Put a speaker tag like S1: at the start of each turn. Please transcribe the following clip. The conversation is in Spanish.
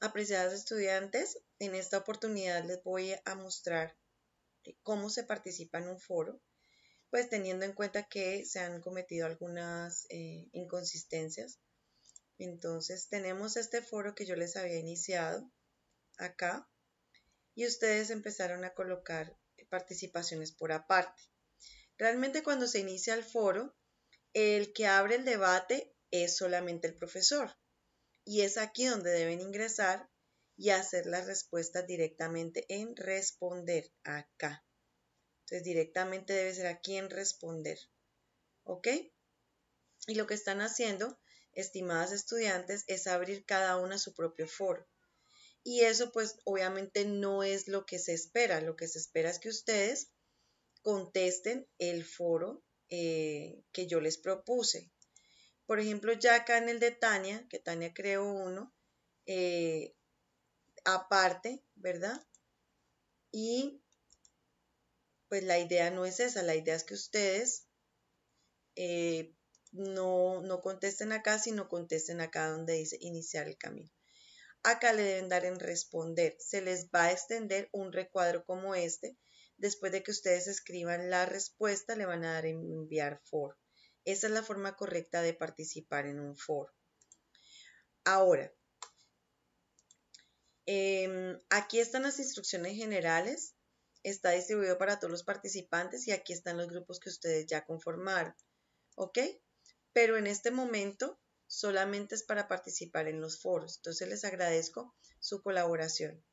S1: apreciadas estudiantes, en esta oportunidad les voy a mostrar eh, cómo se participa en un foro, pues teniendo en cuenta que se han cometido algunas eh, inconsistencias. Entonces tenemos este foro que yo les había iniciado acá y ustedes empezaron a colocar participaciones por aparte. Realmente cuando se inicia el foro, el que abre el debate es solamente el profesor. Y es aquí donde deben ingresar y hacer las respuestas directamente en responder, acá. Entonces directamente debe ser aquí en responder. ¿Ok? Y lo que están haciendo, estimadas estudiantes, es abrir cada una su propio foro. Y eso pues obviamente no es lo que se espera. Lo que se espera es que ustedes contesten el foro eh, que yo les propuse. Por ejemplo, ya acá en el de Tania, que Tania creó uno, eh, aparte, ¿verdad? Y pues la idea no es esa, la idea es que ustedes eh, no, no contesten acá, sino contesten acá donde dice iniciar el camino. Acá le deben dar en responder. Se les va a extender un recuadro como este. Después de que ustedes escriban la respuesta, le van a dar en enviar for. Esa es la forma correcta de participar en un foro. Ahora, em, aquí están las instrucciones generales. Está distribuido para todos los participantes y aquí están los grupos que ustedes ya conformaron. ¿Ok? Pero en este momento solamente es para participar en los foros. Entonces les agradezco su colaboración.